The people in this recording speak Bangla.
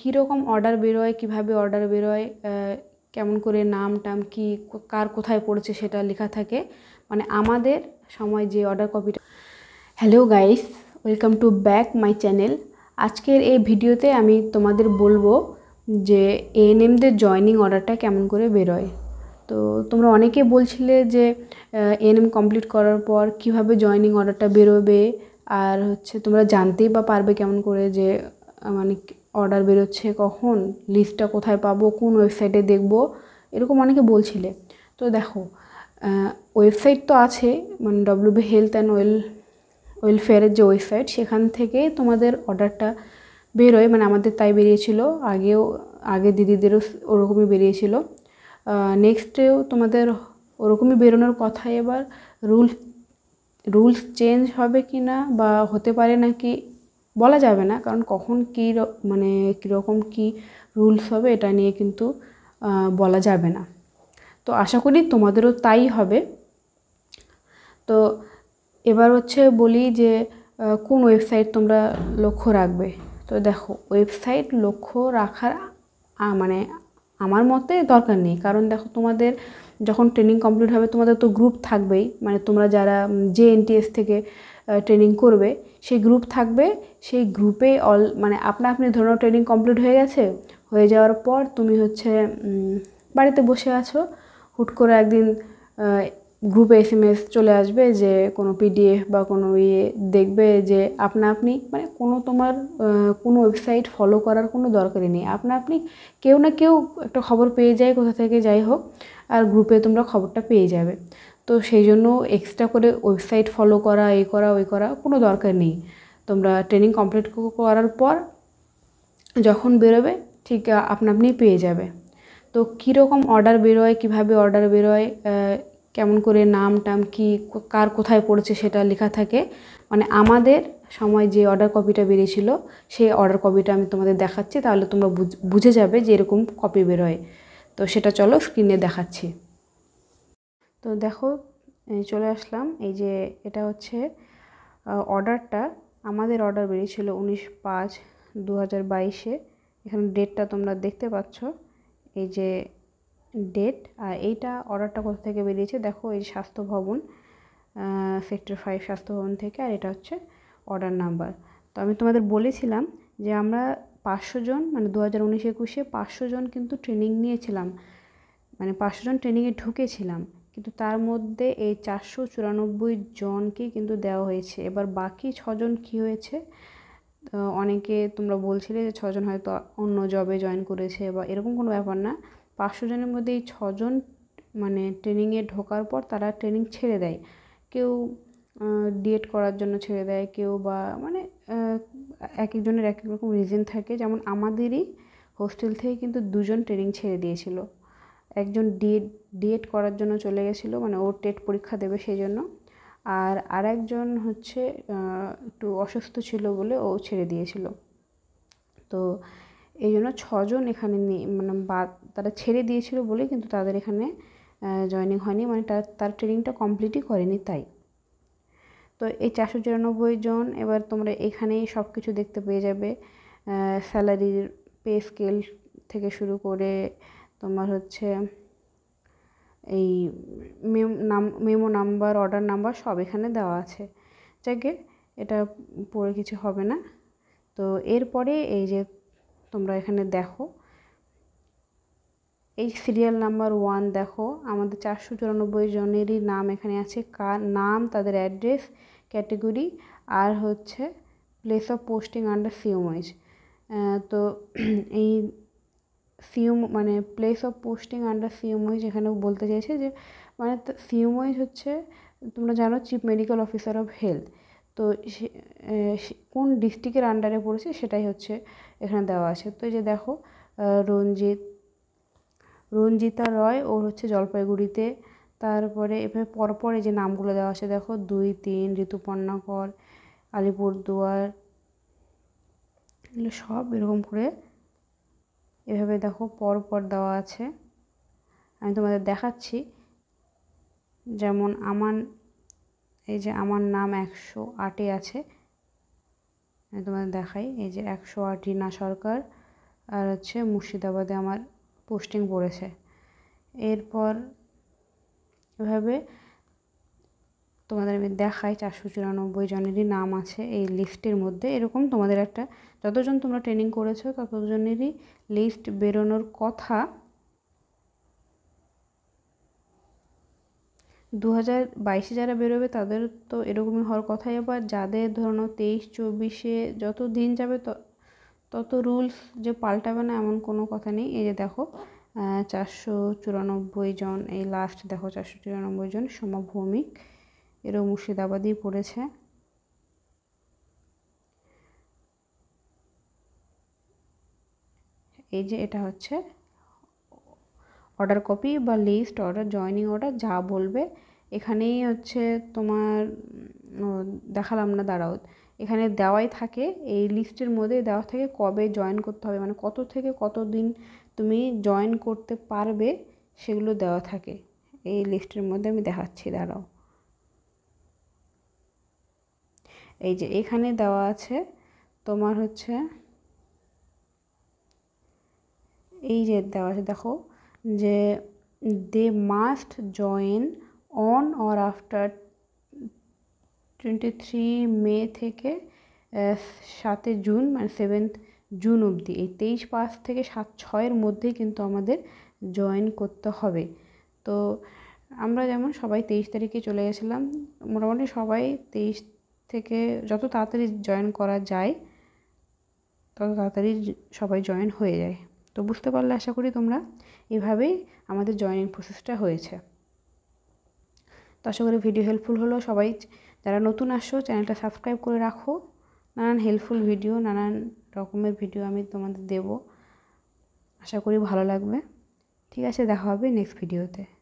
কীরকম অর্ডার বেরোয় কীভাবে অর্ডার বেরোয় কেমন করে নাম টাম কী কার কোথায় পড়েছে সেটা লেখা থাকে মানে আমাদের সময় যে অর্ডার কপিটা hello guys welcome to back my channel আজকের এই ভিডিওতে আমি তোমাদের বলবো যে এএনএমদের জয়নিং অর্ডারটা কেমন করে বেরোয় তো তোমরা অনেকে বলছিলে যে এএনএম কমপ্লিট করার পর কিভাবে জয়নিং অর্ডারটা বেরোবে আর হচ্ছে তোমরা জানতেই বা পারবে কেমন করে যে মানে অর্ডার বেরোচ্ছে কখন লিস্টটা কোথায় পাবো কোন ওয়েবসাইটে দেখব এরকম অনেকে বলছিলে তো দেখো ওয়েবসাইট তো আছে মানে বি হেলথ অ্যান্ড ওয়েল ওয়েলফেয়ারের যে ওয়েবসাইট সেখান থেকে তোমাদের অর্ডারটা বেরোয় মানে আমাদের তাই বেরিয়েছিল আগেও আগে দিদিদেরও ওরকমই বেরিয়েছিল নেক্সটেও তোমাদের ওরকমই বেরোনোর কথা এবার রুলস রুলস চেঞ্জ হবে কি না বা হতে পারে নাকি বলা যাবে না কারণ কখন কী মানে কীরকম কী রুলস হবে এটা নিয়ে কিন্তু বলা যাবে না তো আশা করি তোমাদেরও তাই হবে তো এবার হচ্ছে বলি যে কোন ওয়েবসাইট তোমরা লক্ষ্য রাখবে তো দেখো ওয়েবসাইট লক্ষ্য রাখার মানে আমার মতে দরকার নেই কারণ দেখো তোমাদের যখন ট্রেনিং কমপ্লিট হবে তোমাদের তো গ্রুপ থাকবেই মানে তোমরা যারা জে এনটিএস থেকে ট্রেনিং করবে সেই গ্রুপ থাকবে সেই গ্রুপে অল মানে আপনা আপনি ধরো ট্রেনিং কমপ্লিট হয়ে গেছে হয়ে যাওয়ার পর তুমি হচ্ছে বাড়িতে বসে আছো হুট করে একদিন গ্রুপে এস এম এস চলে আসবে যে কোনো পিডিএফ বা কোনো ইয়ে দেখবে যে আপনা আপনি মানে কোনো তোমার কোনো ওয়েবসাইট ফলো করার কোনো দরকারই নেই আপনা আপনি কেউ না কেউ একটা খবর পেয়ে যায় কোথা থেকে যাই হোক আর গ্রুপে তোমরা খবরটা পেয়ে যাবে তো সেই জন্য এক্সট্রা করে ওয়েবসাইট ফলো করা এই করা ওই করা কোনো দরকার নেই তোমরা ট্রেনিং কমপ্লিট করার পর যখন বেরোবে ঠিক আপনা আপনি পেয়ে যাবে তো কীরকম অর্ডার বেরোয় কীভাবে অর্ডার বেরোয় কেমন করে নাম টাম কি কার কোথায় পড়েছে সেটা লেখা থাকে মানে আমাদের সময় যে অর্ডার কপিটা বেরিয়েছিল সেই অর্ডার কপিটা আমি তোমাদের দেখাচ্ছি তাহলে তোমরা বুঝে যাবে যে এরকম কপি বেরোয় তো সেটা চলো স্ক্রিনে দেখাচ্ছি তো দেখো চলে আসলাম এই যে এটা হচ্ছে অর্ডারটা আমাদের অর্ডার বেরিয়েছিল উনিশ পাঁচ দু হাজার বাইশে এখানে ডেটটা তোমরা দেখতে পাচ্ছ এই যে ডেট আর এইটা অর্ডারটা কোথা থেকে বেরিয়েছে দেখো এই স্বাস্থ্য ভবন সেক্টর ফাইভ স্বাস্থ্য ভবন থেকে আর এটা হচ্ছে অর্ডার নাম্বার তো আমি তোমাদের বলেছিলাম যে আমরা পাঁচশো জন মানে দু হাজার উনিশ একুশে পাঁচশো জন কিন্তু ট্রেনিং নিয়েছিলাম মানে পাঁচশো জন ট্রেনিংয়ে ঢুকেছিলাম কিন্তু তার মধ্যে এই চারশো চুরানব্বই জনকে কিন্তু দেওয়া হয়েছে এবার বাকি ছজন কি হয়েছে অনেকে তোমরা বলছিলে যে ছজন হয়তো অন্য জবে জয়েন করেছে বা এরকম কোনো ব্যাপার না পাঁচশো জনের মধ্যে এই ছজন মানে ট্রেনিংয়ে ঢোকার পর তারা ট্রেনিং ছেড়ে দেয় কেউ ডিএড করার জন্য ছেড়ে দেয় কেউ বা মানে এক একজনের এক এক রকম রিজন থাকে যেমন আমাদেরই হোস্টেল থেকে কিন্তু দুজন ট্রেনিং ছেড়ে দিয়েছিল একজন ডিএড ডিএড করার জন্য চলে গেছিলো মানে ও টেট পরীক্ষা দেবে সেই জন্য আর আরেকজন হচ্ছে একটু অসুস্থ ছিল বলে ও ছেড়ে দিয়েছিল তো এই জন্য ছজন এখানে মানে বা তারা ছেড়ে দিয়েছিল বলে কিন্তু তাদের এখানে জয়নিং হয়নি মানে তার ট্রেনিংটা কমপ্লিটই করেনি তাই তো এই চারশো চুরানব্বই জন এবার তোমরা এখানেই সব কিছু দেখতে পেয়ে যাবে স্যালারির পে স্কেল থেকে শুরু করে তোমার হচ্ছে এই মেমো নাম মেমো নাম্বার অর্ডার নাম্বার সব এখানে দেওয়া আছে যাকে এটা পড়ে কিছু হবে না তো এরপরে এই যে তোমরা এখানে দেখো এই সিরিয়াল নাম্বার ওয়ান দেখো আমাদের চারশো চুরানব্বই জনেরই নাম এখানে আছে কার নাম তাদের অ্যাড্রেস ক্যাটেগরি আর হচ্ছে place of posting under CMOH তো এই সিউম মানে প্লেস অফ পোস্টিং আন্ডার সিউমইজ এখানে বলতে চাইছে যে মানে সিউমইজ হচ্ছে তোমরা জানো chief medical officer of health তো কোন ডিস্ট্রিক্টের আন্ডারে পড়েছে সেটাই হচ্ছে এখানে দেওয়া আছে তো এই যে দেখো রঞ্জিত রঞ্জিতা রয় ওর হচ্ছে জলপাইগুড়িতে তারপরে এভাবে পরপর এই যে নামগুলো দেওয়া আছে দেখো দুই তিন ঋতুপর্ণা কর আলিপুরদুয়ার এগুলো সব এরকম করে এভাবে দেখো পর পর দেওয়া আছে আমি তোমাদের দেখাচ্ছি যেমন আমার এই যে আমার নাম একশো আটে আছে আমি তোমাদের দেখাই এই যে একশো আট রিনা সরকার আর হচ্ছে মুর্শিদাবাদে আমার পোস্টিং পড়েছে এরপর এভাবে তোমাদের আমি দেখাই চারশো চুরানব্বই জনেরই নাম আছে এই লিস্টের মধ্যে এরকম তোমাদের একটা যতজন তোমরা ট্রেনিং করেছো ততজনেরই লিস্ট বেরোনোর কথা দু হাজার বাইশে যারা বেরোবে তাদের তো এরকমই হওয়ার কথাই আবার যাদের ধরো তেইশ চব্বিশে যত দিন যাবে তত রুলস যে পাল্টাবে না এমন কোনো কথা নেই এই যে দেখো চারশো চুরানব্বই জন এই লাস্ট দেখো চারশো চুরানব্বই জন সমভৌমিক এরও মুর্শিদাবাদেই পড়েছে এই যে এটা হচ্ছে অর্ডার কপি বা লিস্ট অর্ডার জয়নিং অর্ডার যা বলবে এখানেই হচ্ছে তোমার দেখালাম না দাঁড়াও এখানে দেওয়াই থাকে এই লিস্টের মধ্যে দেওয়া থাকে কবে জয়েন করতে হবে মানে কত থেকে কত দিন তুমি জয়েন করতে পারবে সেগুলো দেওয়া থাকে এই লিস্টের মধ্যে আমি দেখাচ্ছি দাঁড়াও এই যে এখানে দেওয়া আছে তোমার হচ্ছে এই যে দেওয়া আছে দেখো যে they must join on or after twenty three May থেকে সাতে জুন মানে সেভেন্থ জুন অবধি এই তেইশ পাঁচ থেকে সাত ছয়ের মধ্যেই কিন্তু আমাদের জয়েন করতে হবে তো আমরা যেমন সবাই তেইশ তারিখে চলে গেছিলাম মোটামুটি সবাই তেইশ থেকে যত তাড়াতাড়ি জয়েন করা যায় তত তাড়াতাড়ি সবাই জয়েন হয়ে যায় তো বুঝতে পারলে আশা করি তোমরা এভাবেই আমাদের জয়েনিং প্রসেসটা হয়েছে তো আশা করি ভিডিও হেল্পফুল হলো সবাই যারা নতুন আসো চ্যানেলটা সাবস্ক্রাইব করে রাখো নানান হেল্পফুল ভিডিও নানান রকমের ভিডিও আমি তোমাদের দেব আশা করি ভালো লাগবে ঠিক আছে দেখা হবে নেক্সট ভিডিওতে